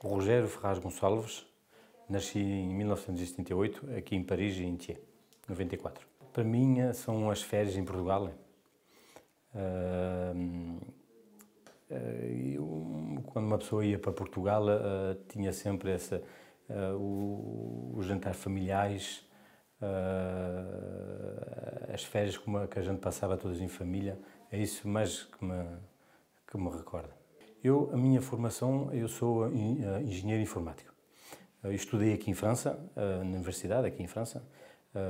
Rogério Ferraz Gonçalves, nasci em 1978, aqui em Paris e em Thiers, 94. Para mim, eh, são as férias em Portugal. Eu, eh, eh, quando uma pessoa ia para Portugal, tinha sempre essa, os jantares familiares, as férias que a gente passava todas em família, é isso mais que me, que me recorda. Eu, a minha formação, eu sou eh, eh, engenheiro informático. Eu eh, estudei aqui em França, na universidade aqui em França,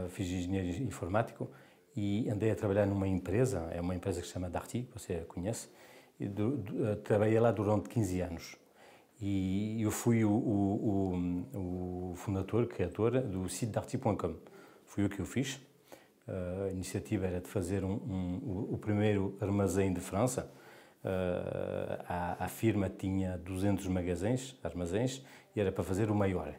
fiz engenheiro informático e andei a trabalhar numa empresa, é uma empresa que se chama Darty, que você conhece, e do, do, trabalhei lá durante 15 anos. E eu fui o, o, o, o fundador, criador do site Darty.com. Foi o que eu fiz. A iniciativa era de fazer um, um, o primeiro armazém de França, eh, a, a, firma tinha 200 magazins, armazéns, e era para fazer o maior.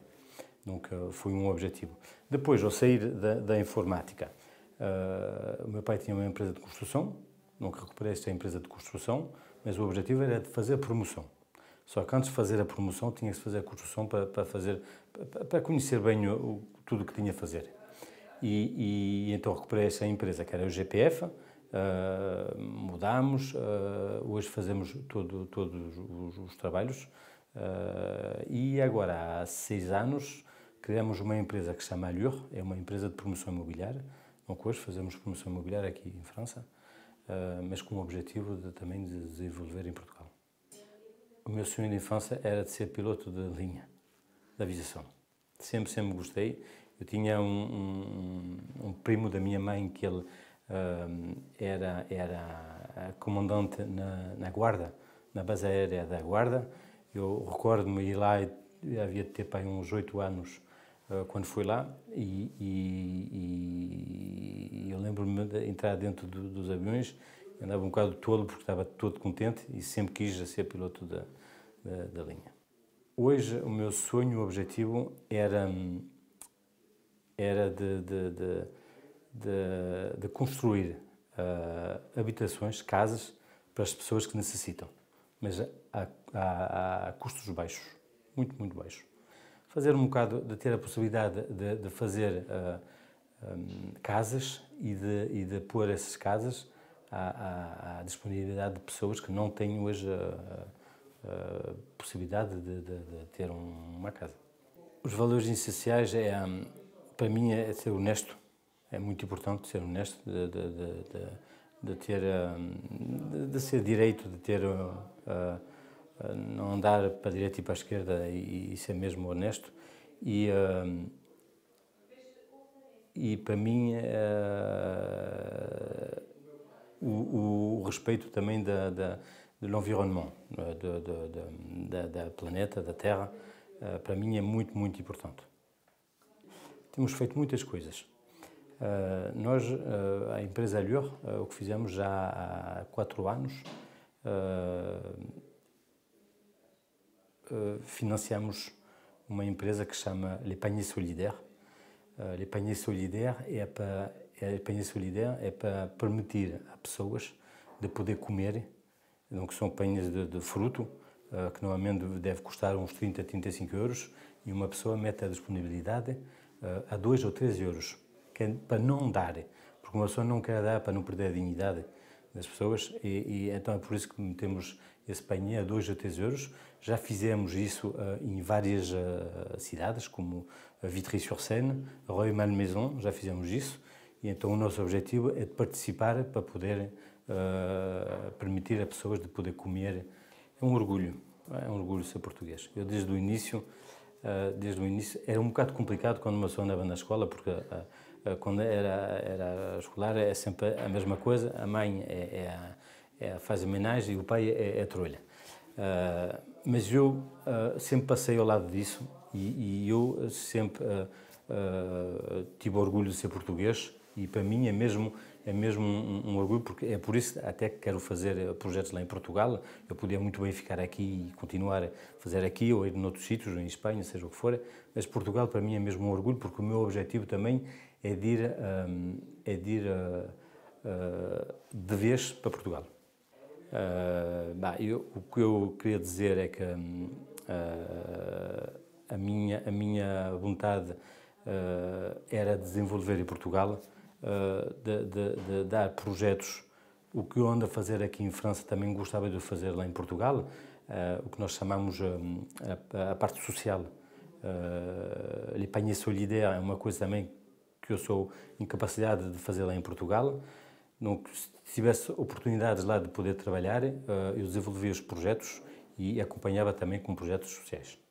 Nunca foi um objetivo. Depois, ao sair da, da informática, eh, o meu pai tinha uma empresa de construção, nunca recuperei esta empresa de construção, mas o objetivo era de fazer promoção. Só que antes de fazer a promoção, tinha que fazer a construção para, para fazer, para, para conhecer bem o, tudo o que tinha a fazer. E, e, então recuperei essa empresa, que era o GPF, Uh, mudamos, uh, hoje fazemos todo, todos os, os trabalhos uh, e agora há seis anos criamos uma empresa que se chama Allure, é uma empresa de promoção imobiliária, não que hoje fazemos promoção imobiliária aqui em França, mas com o objetivo de, também de desenvolver em Portugal. O meu sonho de infância era de ser piloto de linha, da aviação. Sempre, sempre gostei. Eu tinha um, um, um primo da minha mãe que ele era, era comandante na, na Guarda, na base aérea da Guarda. Eu recordo-me ir lá, havia de ter pai, uns oito anos ah, quando fui lá, e, e, e eu lembro-me de entrar dentro do, dos aviões. Andava um bocado tolo porque estava todo contente e sempre quis ser piloto da, da, da linha. Hoje, o meu sonho, o objetivo era, hum, era de, de, de de, de construir uh, habitações, casas, para as pessoas que necessitam, mas a, a, a custos baixos, muito, muito baixos. Fazer um bocado de ter a possibilidade de, de fazer uh, eh, um, eh, casas e de, e de pôr essas casas à, à, à, disponibilidade de pessoas que não têm hoje a, a possibilidade de, de, de ter um, uma casa. Os valores essenciais é, hum, para mim, é ser honesto é muito importante ser honesto, de, de, de, de ter, hum, de, ser direito, de ter, uh, uh, não andar para a direita e para a esquerda e, e ser mesmo honesto. E, uh, e para mim, eh, o, o, o, respeito também da, da, é? do environnement, da planeta, da Terra, eh, para mim é muito, muito importante. Temos feito muitas coisas. Eh, nós, eh, a empresa Allure, eh, o que fizemos já há quatro anos, financiamos uma empresa que chama Le Panier Solidaire. Le Panier Solidaire é para, Le Solidaire é para é permitir a pessoas de poder comer, então, são pães de, de fruto, que normalmente deve custar uns 30 a 35 euros, e uma pessoa mete a disponibilidade a 2 ou 3 euros é para não dar, porque uma pessoa não quer dar para não perder a dignidade das pessoas e, e então é por isso que temos esse painel a 2 a 3 euros. Já fizemos isso uh, em várias uh, cidades, como Vitry-sur-Seine, Rueil-Malmaison, já fizemos isso. E então o nosso objetivo é de participar para poder uh, permitir a pessoas de poder comer. É um orgulho, é um orgulho ser português. Eu desde o início ah, desde o início. Era um bocado complicado quando uma pessoa andava na escola, porque ah, ah, quando era, era escolar é sempre a mesma coisa. A mãe é, é, é faz homenagem e o pai é, é a trolha. mas eu sempre passei ao lado disso e, e eu sempre tive orgulho de ser português e para mim é mesmo é mesmo um, um orgulho, porque é por isso até que quero fazer eh, projetos lá em Portugal. Eu podia muito bem ficar aqui e continuar a fazer aqui ou ir noutros sítios, em Espanha, seja o que for, mas Portugal para mim é mesmo um orgulho, porque o meu objetivo também é de ir, um, ehm, é de, ir uh, uh, de vez para Portugal. Uh, bah, eu, o que eu queria dizer é que hum, a, minha, a minha vontade era desenvolver em Portugal eh, de, de, de dar projetos. O que eu ando a fazer aqui em França também gostava de fazer lá em Portugal, eh, o que nós chamamos eh, a, a parte social. Uh, lhe paniers solidaires é uma coisa também que eu sou incapacidade de fazer lá em Portugal. Não, se tivesse oportunidades lá de poder trabalhar, eu desenvolvia os projetos e acompanhava também com projetos sociais.